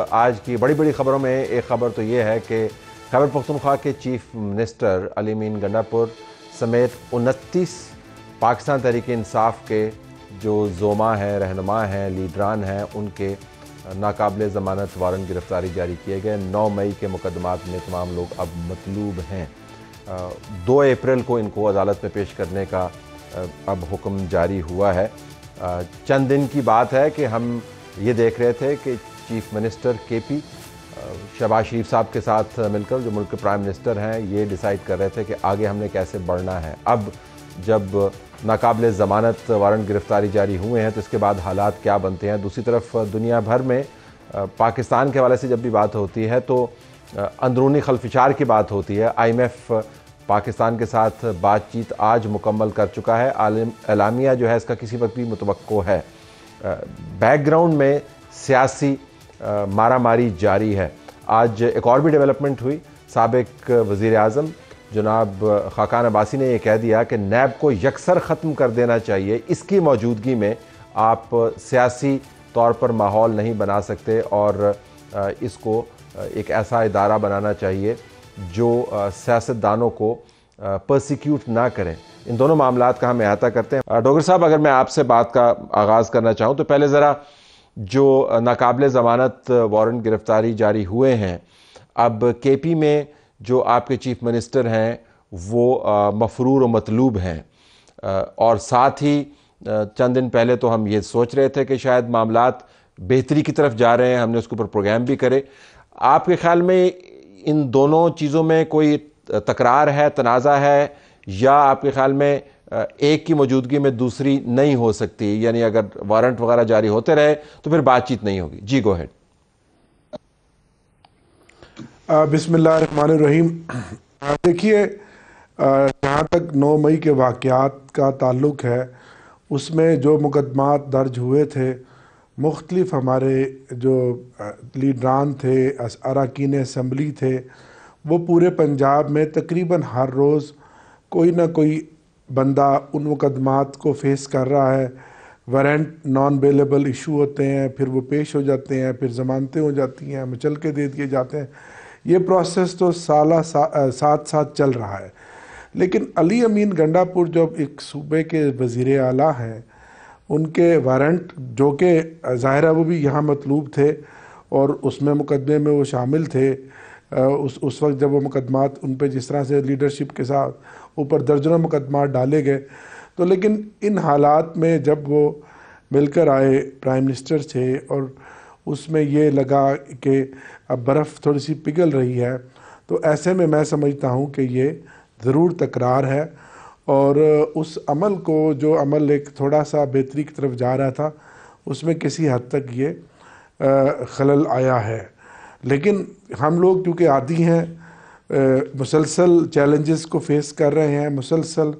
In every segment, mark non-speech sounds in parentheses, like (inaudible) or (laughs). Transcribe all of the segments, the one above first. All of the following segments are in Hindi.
आज की बड़ी बड़ी खबरों में एक खबर तो ये है कि खैबर पख्तनख्वा के चीफ मिनिस्टर अली मीन गंडापुर समेत उनतीस पाकिस्तान तहरीक इंसाफ के जो जोमा हैं रहनमा हैं लीडरान हैं उनके नाकबले ज़मानत वारंट गिरफ़्तारी जारी किए गए नौ मई के मुकदमात में तमाम लोग अब मतलूब हैं दो अप्रैल को इनको अदालत में पेश करने का अब हुक्म जारी हुआ है चंद दिन की बात है कि हम ये देख रहे थे कि chief minister K P Shahbaz Sharif साहब के साथ मिलकर जो मुल्क के प्राइम मिनिस्टर हैं ये डिसाइड कर रहे थे कि आगे हमने कैसे बढ़ना है अब जब नाकबले ज़मानत वारंट गिरफ़्तारी जारी हुए हैं तो इसके बाद हालात क्या बनते हैं दूसरी तरफ दुनिया भर में पाकिस्तान के हवाले से जब भी बात होती है तो अंदरूनी खलफिचार की बात होती है आईएमएफ पाकिस्तान के साथ बातचीत आज मुकम्मल कर चुका है अलामिया जो है इसका किसी वक्त भी मुतवक़ है बैकग्राउंड में सियासी मारा मारी जारी है आज एक और भी डेवलपमेंट हुई सबक वज़ी अजम जनाब खाकान अब्बासी ने यह कह दिया कि नैब को यकसर ख़त्म कर देना चाहिए इसकी मौजूदगी में आप सियासी तौर पर माहौल नहीं बना सकते और इसको एक ऐसा इदारा बनाना चाहिए जो सियासतदानों को प्रोसिक्यूट ना करें इन दोनों मामला का हम अहाता करते हैं डॉक्टर साहब अगर मैं आपसे बात का आगाज़ करना चाहूँ तो पहले ज़रा जो नाकबले ज़मानत वारंट गिरफ़्तारी जारी हुए हैं अब के पी में जो आपके चीफ मिनिस्टर हैं वो मफरूर और मतलूब हैं और साथ ही चंद दिन पहले तो हम ये सोच रहे थे कि शायद मामला बेहतरी की तरफ जा रहे हैं हमने उसके ऊपर प्रोग्राम भी करे आपके ख्याल में इन दोनों चीज़ों में कोई तकरार है तनाज़ा है या आपके ख्याल में एक की मौजूदगी में दूसरी नहीं हो सकती यानी अगर वारंट वगैरह जारी होते रहे तो फिर बातचीत नहीं होगी जी गो हैड बिसमीम देखिए जहाँ तक 9 मई के वाक़ात का ताल्लुक है उसमें जो मुकदमात दर्ज हुए थे मुख्तलिफ हमारे जो लीडरान थे अरकान असम्बली थे वो पूरे पंजाब में तकरीबन हर रोज़ कोई ना कोई बंदा उन मुकदमात को फेस कर रहा है वारंट नॉन अवेलेबल इशू होते हैं फिर वो पेश हो जाते हैं फिर जमानतें हो जाती हैं मचल के दे दिए जाते हैं ये प्रोसेस तो साल सा, साथ साथ चल रहा है लेकिन अली अमीन गंडापुर जब एक सूबे के वज़ी अला हैं उनके वारंट जो कि ज़ाहिर वो भी यहाँ मतलूब थे और उसमें मुकदमे में वो शामिल थे उस उस वक्त जब वो मुकदमात उन पर जिस तरह से लीडरशिप के साथ ऊपर दर्जनों मुकदमा डाले गए तो लेकिन इन हालात में जब वो मिलकर आए प्राइम मिनिस्टर से और उसमें ये लगा कि अब बर्फ़ थोड़ी सी पिघल रही है तो ऐसे में मैं समझता हूँ कि ये ज़रूर तकरार है और उस अमल को जो अमल एक थोड़ा सा बेहतरी की तरफ जा रहा था उसमें किसी हद तक ये खलल आया है लेकिन हम लोग क्योंकि आदि हैं मुसलसल चैलेंजेस को फेस कर रहे हैं मुसलसल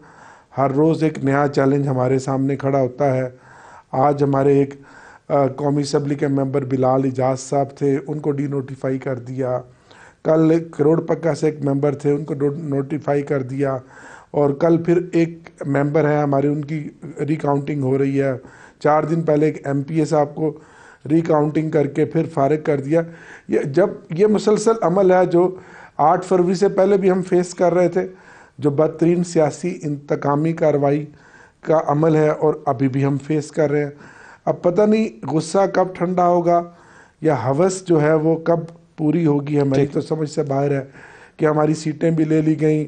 हर रोज़ एक नया चैलेंज हमारे सामने खड़ा होता है आज हमारे एक कौमी असम्बली के मेंबर बिलाल एजाज साहब थे उनको डी नोटिफाई कर दिया कल करोड़ पक्का से एक मेंबर थे उनको नोटिफाई कर दिया और कल फिर एक मेंबर है हमारे उनकी रिकाउंटिंग हो रही है चार दिन पहले एक एम पी ए साहब को रिकाउंटिंग करके फिर फारग कर दिया ये जब ये मुसलसल अमल है जो आठ फरवरी से पहले भी हम फेस कर रहे थे जो बदतरीन सियासी इंतकामी कार्रवाई का अमल है और अभी भी हम फेस कर रहे हैं अब पता नहीं गुस्सा कब ठंडा होगा या हवस जो है वो कब पूरी होगी हमारी तो समझ से बाहर है कि हमारी सीटें भी ले ली गई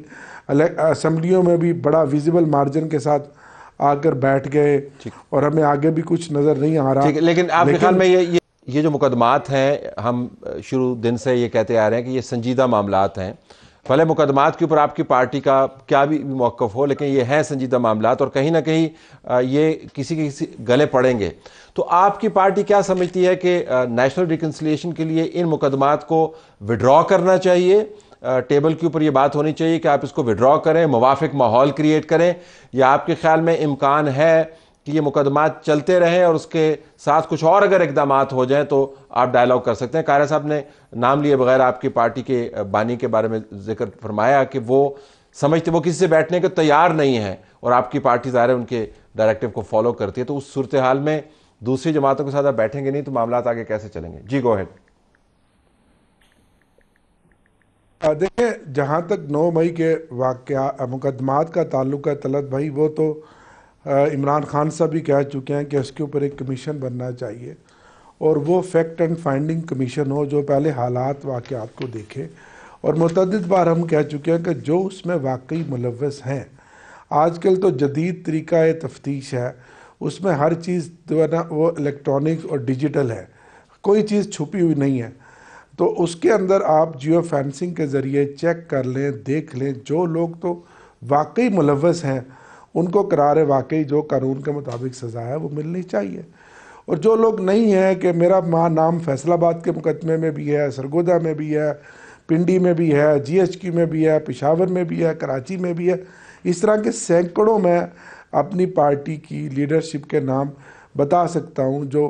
असम्बलियों में भी बड़ा विजिबल मार्जिन के साथ आकर बैठ गए और हमें आगे भी कुछ नज़र नहीं आ रहा लेकिन आपके ख्याल में ये, ये जो मुकदमात हैं हम शुरू दिन से ये कहते आ रहे हैं कि ये संजीदा मामला हैं भले मुकदमात के ऊपर आपकी पार्टी का क्या भी मौक़ हो लेकिन ये हैं संजीदा मामला और कहीं ना कहीं ये किसी के किसी गले पड़ेंगे तो आपकी पार्टी क्या समझती है कि नेशनल रिकन्सिलेशन के लिए इन मुकदमात को विड्रॉ करना चाहिए टेबल के ऊपर ये बात होनी चाहिए कि आप इसको विड्रॉ करें मुवाफिक माहौल क्रिएट करें या आपके ख्याल में इम्कान है कि ये मुकदमात चलते रहें और उसके साथ कुछ और अगर इकदाम हो जाएं तो आप डायलॉग कर सकते हैं कारा साहब ने नाम लिए बगैर आपकी पार्टी के बानी के बारे में जिक्र फरमाया कि वो समझते वो किसी से बैठने को तैयार नहीं है और आपकी पार्टी ज़ाहिर उनके डायरेक्टिव को फॉलो करती है तो उस सूरत हाल में दूसरी जमातों के साथ आप बैठेंगे नहीं तो मामला आगे कैसे चलेंगे जी गोहेड देखें जहाँ तक 9 मई के वाक़ मुकदमात का ताल्लुक है तलत भाई वो तो इमरान खान साहब भी कह चुके हैं कि उसके ऊपर एक कमीशन बनना चाहिए और वो फैक्ट एंड फाइंडिंग कमीशन हो जो पहले हालात वाक़ात को देखे और मतद बार हम कह चुके हैं कि जो उसमें वाकई मुलवस हैं आजकल तो जदीद तरीका तफ्तीश है उसमें हर चीज़ जो है ना वो इलेक्ट्रॉनिक्स और डिजिटल है कोई चीज़ छुपी हुई नहीं है तो उसके अंदर आप जियो फेंसिंग के ज़रिए चेक कर लें देख लें जो लोग तो वाकई मुलवस हैं उनको करार वाकई जो कानून के मुताबिक सज़ा है वो मिलनी चाहिए और जो लोग नहीं हैं कि मेरा माँ नाम फैसलाबाद के मुकदमे में भी है सरगोदा में भी है पिंडी में भी है जीएचक्यू में भी है पिशावर में भी है कराची में भी है इस तरह के सैकड़ों में अपनी पार्टी की लीडरशिप के नाम बता सकता हूँ जो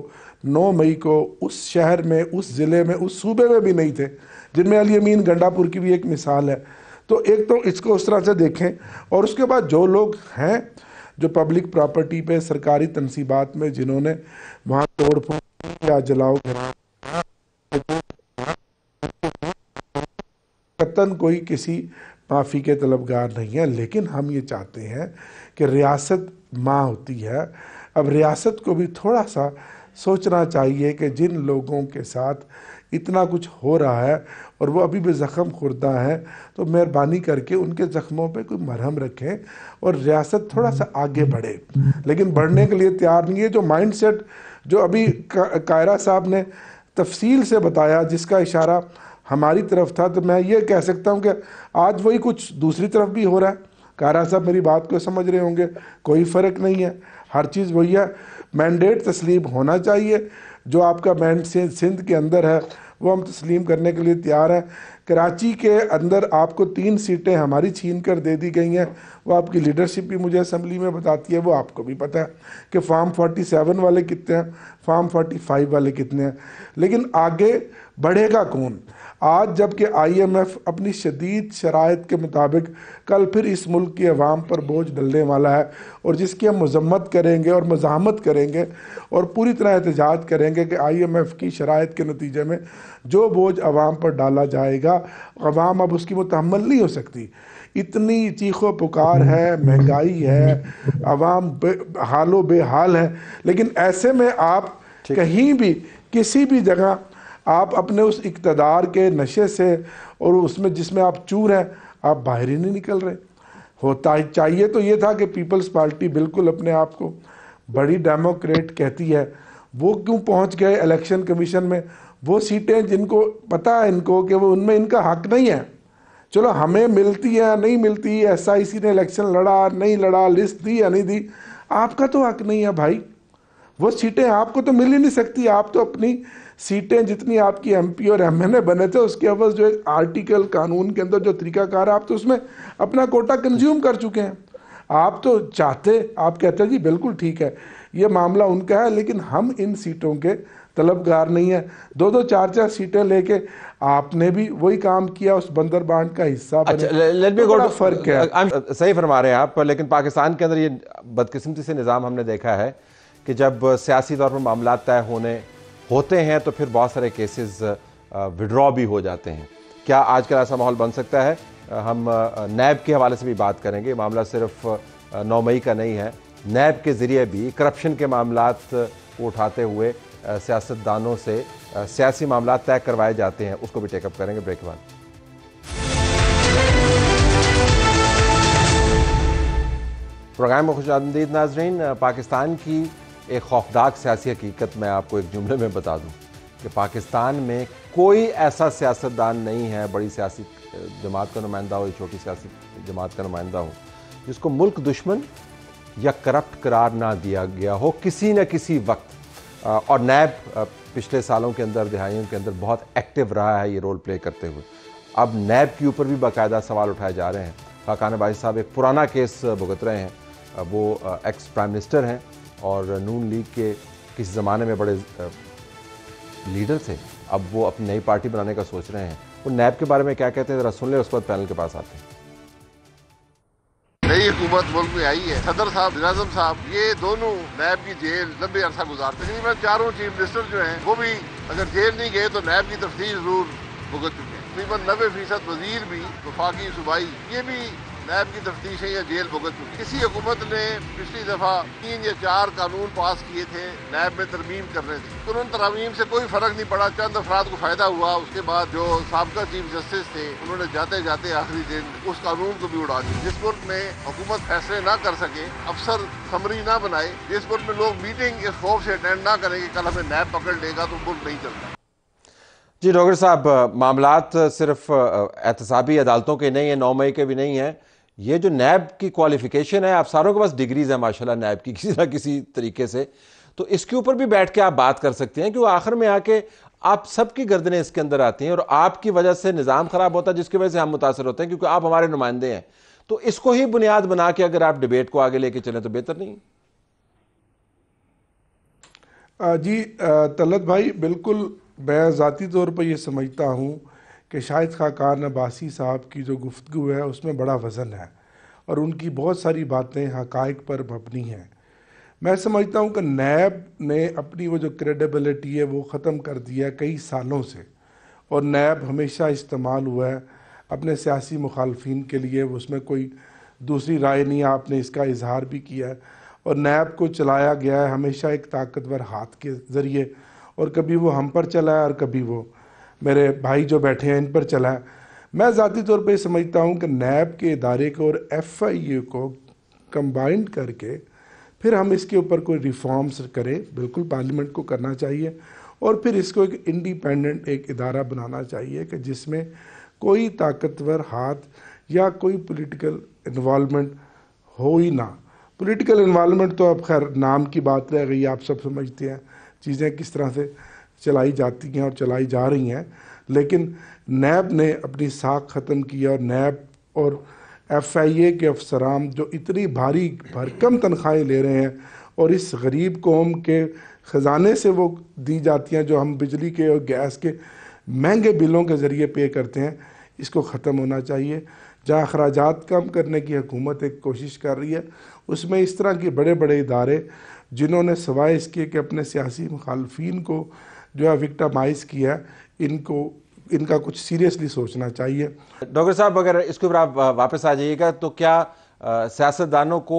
नौ मई को उस शहर में उस ज़िले में उस सूबे में भी नहीं थे जिनमें अली अमीन गंडापुर की भी एक मिसाल है तो एक तो इसको उस तरह से देखें और उसके बाद जो लोग हैं जो पब्लिक प्रॉपर्टी पे सरकारी तनसीबात में जिन्होंने वहाँ तोड़ फोड़ या जलाओ कतन कोई किसी माफ़ी के तलबगार नहीं है लेकिन हम ये चाहते हैं कि रियासत माँ होती है अब रियासत को भी थोड़ा सा सोचना चाहिए कि जिन लोगों के साथ इतना कुछ हो रहा है और वो अभी भी ज़ख़म खुरदा है तो मेहरबानी करके उनके ज़ख्मों पे कोई मरहम रखें और रियासत थोड़ा सा आगे बढ़े लेकिन बढ़ने के लिए तैयार नहीं है जो माइंड सेट जो अभी कायरा साहब ने तफसील से बताया जिसका इशारा हमारी तरफ था तो मैं ये कह सकता हूँ कि आज वही कुछ दूसरी तरफ भी हो रहा है कायरा साहब मेरी बात को समझ रहे होंगे कोई फ़र्क नहीं है हर चीज़ वही है मैंडेट तस्लीम होना चाहिए जो आपका मैंड सिंध के अंदर है वो हम तस्लीम करने के लिए तैयार हैं कराची के अंदर आपको तीन सीटें हमारी छीन कर दे दी गई हैं वो आपकी लीडरशिप भी मुझे असम्बली में बताती है वो आपको भी पता है कि फार्म सेवन वाले कितने हैं फार्म फाइव वाले कितने हैं लेकिन आगे बढ़ेगा कौन आज जबकि आई एम एफ अपनी शदीद शराइ के मुताबिक कल फिर इस मुल्क की अवाम पर बोझ डलने वाला है और जिसकी हम मजम्मत करेंगे और मजामत करेंगे और पूरी तरह एहतजाज करेंगे कि आई एम एफ़ की शरात के नतीजे में जो बोझ अवाम पर डाला जाएगा अवाम अब उसकी मुतमल नहीं हो सकती इतनी चीखो पुकार है महंगाई है आवाम हालो बेहाल है लेकिन ऐसे में आप कहीं भी किसी भी जगह आप अपने उस इकतदार के नशे से और उसमें जिसमें आप चूर हैं आप बाहर ही नहीं निकल रहे होता ही चाहिए तो ये था कि पीपल्स पार्टी बिल्कुल अपने आप को बड़ी डेमोक्रेट कहती है वो क्यों पहुंच गए इलेक्शन कमीशन में वो सीटें जिनको पता है इनको कि वो उनमें इनका हक नहीं है चलो हमें मिलती है नहीं मिलती एस आई सी ने इलेक्शन लड़ा नहीं लड़ा लिस्ट दी या नहीं दी आपका तो हक नहीं है भाई वो सीटें आपको तो मिल ही नहीं सकती आप तो अपनी सीटें जितनी आपकी पी और ए बने थे उसके अवस जो एक आर्टिकल कानून के अंदर जो तरीकाकार है आप तो उसमें अपना कोटा कंज्यूम कर चुके हैं आप तो चाहते आप कहते जी बिल्कुल ठीक है ये मामला उनका है लेकिन हम इन सीटों के तलबगार नहीं है दो दो चार चार सीटें लेके आपने भी वही काम किया उस बंदरबांड का हिस्सा अच्छा, तो फर्क है आ, सही फरमा रहे हैं आप लेकिन पाकिस्तान के अंदर ये बदकिस्मती से निज़ाम हमने देखा है कि जब सियासी तौर पर मामला तय होने होते हैं तो फिर बहुत सारे केसेस विड्रॉ भी हो जाते हैं क्या आजकल ऐसा माहौल बन सकता है हम नैब के हवाले से भी बात करेंगे मामला सिर्फ नौ मई का नहीं है नैब के ज़रिए भी करप्शन के मामला को उठाते हुए सियासतदानों से सियासी मामला तय करवाए जाते हैं उसको भी टेकअप करेंगे ब्रेक वन बाद प्रोग्राम में खुश आमदीद नाजरीन पाकिस्तान की एक खौफनाक सियासी हकीकत मैं आपको एक जुमले में बता दूं कि पाकिस्तान में कोई ऐसा सियासतदान नहीं है बड़ी सियासी जमात का नुमाइंदा हो या छोटी सियासी जमात का नुमाइंदा हो जिसको मुल्क दुश्मन या करप्ट करार ना दिया गया हो किसी न किसी वक्त और नैब पिछले सालों के अंदर दिहाइयों के अंदर बहुत एक्टिव रहा है ये रोल प्ले करते हुए अब नैब के ऊपर भी बाकायदा सवाल उठाए जा रहे हैं खाकान बाजी साहब एक पुराना केस भुगत रहे हैं वो एक्स प्राइम मिनिस्टर हैं और नून लीग के किस ज़माने में बड़े लीडर थे अब वो अपनी नई पार्टी बनाने का सोच रहे हैं वो नैब के बारे में क्या कहते हैं ज़रा सुन ले उस पर पैनल के पास आते हैं हुकूमत मुल्क में आई है सदर साहब नाजम साहब ये दोनों नैब की जेल लंबे अरसा गुजार तकरीबन चारों चीफ मिनिस्टर जो हैं वो भी अगर जेल नहीं गए तो नैब की तफ्तीश जरूर भुगत चुके हैं तकरीबन नबे फीसद वजीर भी वफाकी सूबाई ये भी नैब की तफ्तीश है या जेल भुगत चुकी किसी हुकूमत ने पिछली दफ़ा तीन या चार कानून पास किए थे नैब में तरमीम करने थे उन तरमीम से कोई फ़र्क नहीं पड़ा चंद अफराद को फ़ायदा हुआ उसके बाद जो सबका चीफ जस्टिस थे उन्होंने जाते जाते आखिरी दिन उस कानून को भी उड़ा दिया जिस मुल्क में हुकूमत फैसले ना कर सके अफसर समरी ना बनाए जिस मुल्क में लोग मीटिंग इस खौफ से अटेंड ना कि कल हमें नैब पकड़ लेगा तो मुल्क नहीं चलता जी डॉक्टर साहब मामला सिर्फ एहतसाबी अदालतों के नहीं हैं नौ मई के भी नहीं हैं ये जो नैब की क्वालिफिकेशन है आप सारों के पास डिग्रीज है माशाल्लाह नैब की (laughs) किसी ना किसी तरीके से तो इसके ऊपर भी बैठ के आप बात कर सकते हैं कि आखिर में आके आप सबकी गर्दनें इसके अंदर आती हैं और आपकी वजह से निज़ाम ख़राब होता है जिसकी वजह से हम मुतासर होते हैं क्योंकि आप हमारे नुमाइंदे हैं तो इसको ही बुनियाद बना के अगर आप डिबेट को आगे लेके चलें तो बेहतर नहीं जी तलत भाई बिल्कुल मैं ज़ाती तौर पर यह समझता हूँ कि शाहिद खाकान अब्बासी साहब की जो गुफ्तु है उसमें बड़ा वज़न है और उनकी बहुत सारी बातें हकाइक पर मबनी हैं मैं समझता हूँ कि नैब ने अपनी वो जो क्रेडिबिलिटी है वो ख़त्म कर दिया कई सालों से और नैब हमेशा इस्तेमाल हुआ है अपने सियासी मुखालफन के लिए उसमें कोई दूसरी राय नहीं आपने इसका इजहार भी किया है और नैब को चलाया गया है हमेशा एक ताकतवर हाथ के ज़रिए और कभी वो हम पर चला है और कभी वो मेरे भाई जो बैठे हैं इन पर चला मैं ज़ाती तौर पर समझता हूँ कि नैब के इदारे को और एफ आई यू को कंबाइंड करके फिर हम इसके ऊपर कोई रिफॉर्म्स करें बिल्कुल पार्लियामेंट को करना चाहिए और फिर इसको एक इंडिपेंडेंट एक इदारा बनाना चाहिए कि जिसमें कोई ताकतवर हाथ या कोई पॉलिटिकल इन्वॉलमेंट हो ही ना पॉलिटिकल इन्वॉलमेंट तो अब खैर नाम की बात रह गई आप सब समझते हैं चीज़ें किस तरह से चलाई जाती हैं और चलाई जा रही हैं लेकिन नैब ने अपनी साख ख़त्म की और नैब और एफ आई ए के अफसराम जो इतनी भारी भरकम तनख्वाहें ले रहे हैं और इस गरीब कौम के ख़जाने से वो दी जाती हैं जो हम बिजली के और गैस के महंगे बिलों के ज़रिए पे करते हैं इसको ख़त्म होना चाहिए जहाँ अखराज कम करने की हुकूमत एक कोशिश कर रही है उसमें इस तरह के बड़े बड़े इदारे जिन्होंने सवाए इसके कि अपने सियासी मुखालफन को जो है विक्टमाइज किया है इनको इनका कुछ सीरियसली सोचना चाहिए डॉक्टर साहब अगर इसके ऊपर आप वापस आ जाइएगा तो क्या सियासतदानों को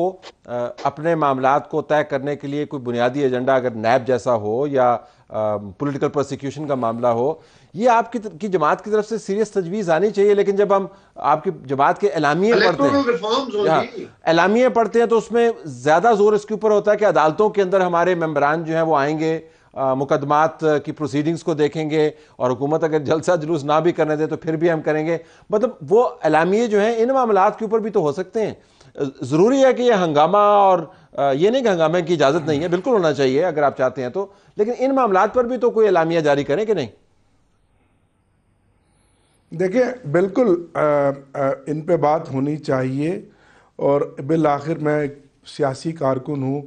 आ, अपने मामला को तय करने के लिए कोई बुनियादी एजेंडा अगर नैब जैसा हो या पॉलिटिकल प्रोसिक्यूशन का मामला हो ये आपकी की जमात की तरफ से सीरियस तजवीज़ आनी चाहिए लेकिन जब हम आपकी जमात के एलामिये पढ़ते हैं एलामिये पढ़ते हैं तो उसमें ज़्यादा जोर इसके ऊपर होता है कि अदालतों के अंदर हमारे मेम्बरान जो हैं वो आएंगे मुकदमात की प्रोसीडिंग्स को देखेंगे और हुकूमत अगर जलसा जुलूस ना भी करने दे तो फिर भी हम करेंगे मतलब वो अलामिए जो हैं इन मामला के ऊपर भी तो हो सकते हैं ज़रूरी है कि यह हंगामा और ये नहीं कि हंगामे की इजाज़त नहीं है बिल्कुल होना चाहिए अगर आप चाहते हैं तो लेकिन इन मामला पर भी तो कोई अलामिया जारी करें कि नहीं देखिए बिल्कुल आ, आ, इन पे बात होनी चाहिए और बिल आखिर मैं सियासी कारकुन हूँ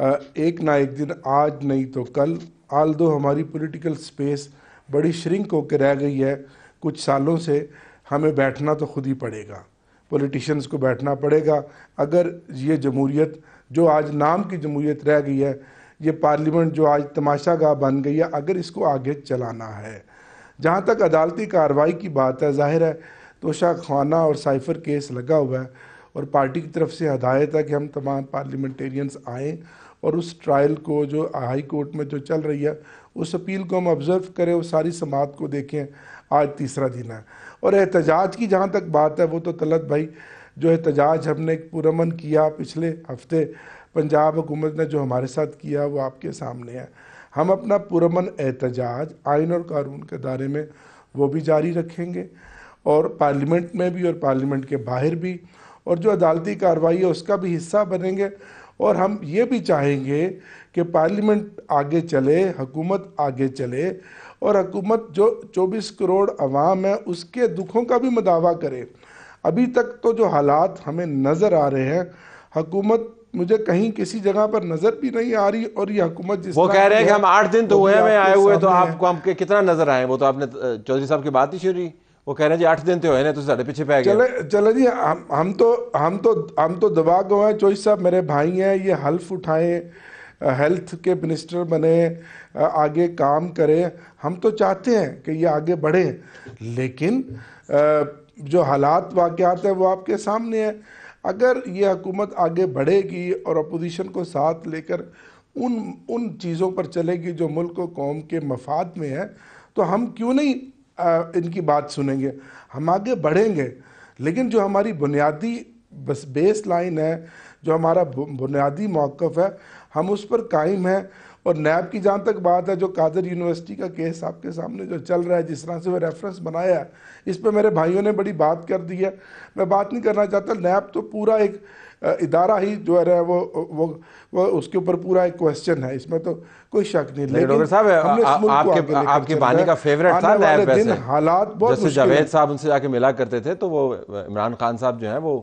एक ना एक दिन आज नहीं तो कल आल दो हमारी पॉलिटिकल स्पेस बड़ी श्रिंक होकर रह गई है कुछ सालों से हमें बैठना तो खुद ही पड़ेगा पॉलिटिशियंस को बैठना पड़ेगा अगर ये जमहूरीत जो आज नाम की जमहूरीत रह गई है ये पार्लियामेंट जो आज तमाशागाह बन गई है अगर इसको आगे चलाना है जहाँ तक अदालती कार्रवाई की बात है जाहिर है तोशा खाना और साइफर केस लगा हुआ है और पार्टी की तरफ से हदायत है कि हम तमाम पार्लियामेंटेरियंस आएँ और उस ट्रायल को जो हाई कोर्ट में जो चल रही है उस अपील को हम ऑब्ज़र्व करें और सारी समात को देखें आज तीसरा दिन है और एहतजाज की जहाँ तक बात है वो तो तलत भाई जो एहतजाज हमने पुरमन किया पिछले हफ्ते पंजाब हुकूमत ने जो हमारे साथ किया वो आपके सामने है हम अपना पुरमन एहतजाज आयन और कानून के दायरे में वो भी जारी रखेंगे और पार्लियामेंट में भी और पार्लियामेंट के बाहर भी और जो अदालती कार्रवाई है उसका भी हिस्सा बनेंगे और हम ये भी चाहेंगे कि पार्लियामेंट आगे चले हुकूमत आगे चले और हुकूमत जो 24 करोड़ आवाम है उसके दुखों का भी मदावा करे अभी तक तो जो हालात हमें नज़र आ रहे हैं हुकूमत मुझे कहीं किसी जगह पर नजर भी नहीं आ रही और ये हुकूमत जिस वो कह रहे हैं कि हम आठ दिन तो हुए में आए हुए तो आपको हम कितना नजर आए वो तो आपने चौधरी साहब की बात ही शुरू कह रहे ਜੀ 8 ਦਿਨ ਤੇ ਹੋਏ ਨੇ ਤੁਸੀਂ साढ़े पीछे पै गए चले चले जी हम हम तो हम तो हम तो दबा गए हैं चोइस साहब मेरे भाई हैं ये हल्फ उठाएं हेल्थ के मिनिस्टर बने आगे काम करें हम तो चाहते हैं कि ये आगे बढ़े लेकिन जो हालात वाक़ात हैं वो आपके सामने है अगर ये हुकूमत आगे बढ़ेगी और अपोजिशन को साथ लेकर उन उन चीज़ों पर चलेगी जो मुल्क और कौम के मफाद में है तो हम क्यों नहीं इनकी बात सुनेंगे हम आगे बढ़ेंगे लेकिन जो हमारी बुनियादी बस बेस लाइन है जो हमारा बुनियादी मौक़ है हम उस पर कायम हैं और नैब की जहाँ तक बात है जो कादर यूनिवर्सिटी का केस आपके सामने जो चल रहा है जिस तरह से वह रेफरेंस बनाया है इस पर मेरे भाइयों ने बड़ी बात कर दी है मैं बात नहीं करना चाहता नैब तो पूरा एक इदारा ही जो है वो वो वो उसके ऊपर पूरा एक क्वेश्चन है इसमें तो कोई शक नहीं लेकिन आपके आपके बानी का फेवरेट था नैब दिन हालात बहुत जैसे जावेद साहब उनसे जाके मिला करते थे तो वो इमरान खान साहब जो हैं वो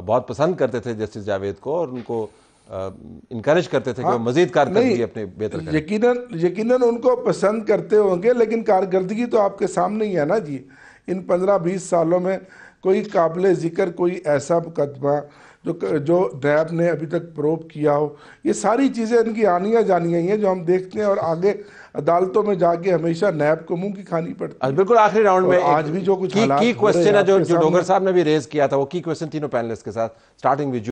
बहुत पसंद करते थे जस्टिस जावेद को और उनको इनक्रेज करते थे हाँ, कि वो मजीद कारकर्दगी अपने बेहतर यकीनन यकीनन उनको पसंद करते होंगे लेकिन कारकर्दगी तो आपके सामने ही है ना जी इन पंद्रह बीस सालों में कोई काबिल ज़िक्र कोई ऐसा मुकदमा जो जो डैब ने अभी तक प्रोब किया हो ये सारी चीज़ें इनकी आनियाँ जानियाँ हैं जो हम देखते हैं और आगे अदालतों में जाके हमेशा नैब को मुंह की खानी पड़ती है बिल्कुल आखिरी राउंड में आज भी जो कुछ की, की क्वेश्चन है जो जो डोगर साहब ने भी रेज किया था वो की क्वेश्चन तीनों पैनलिस्ट के साथ स्टार्टिंग विद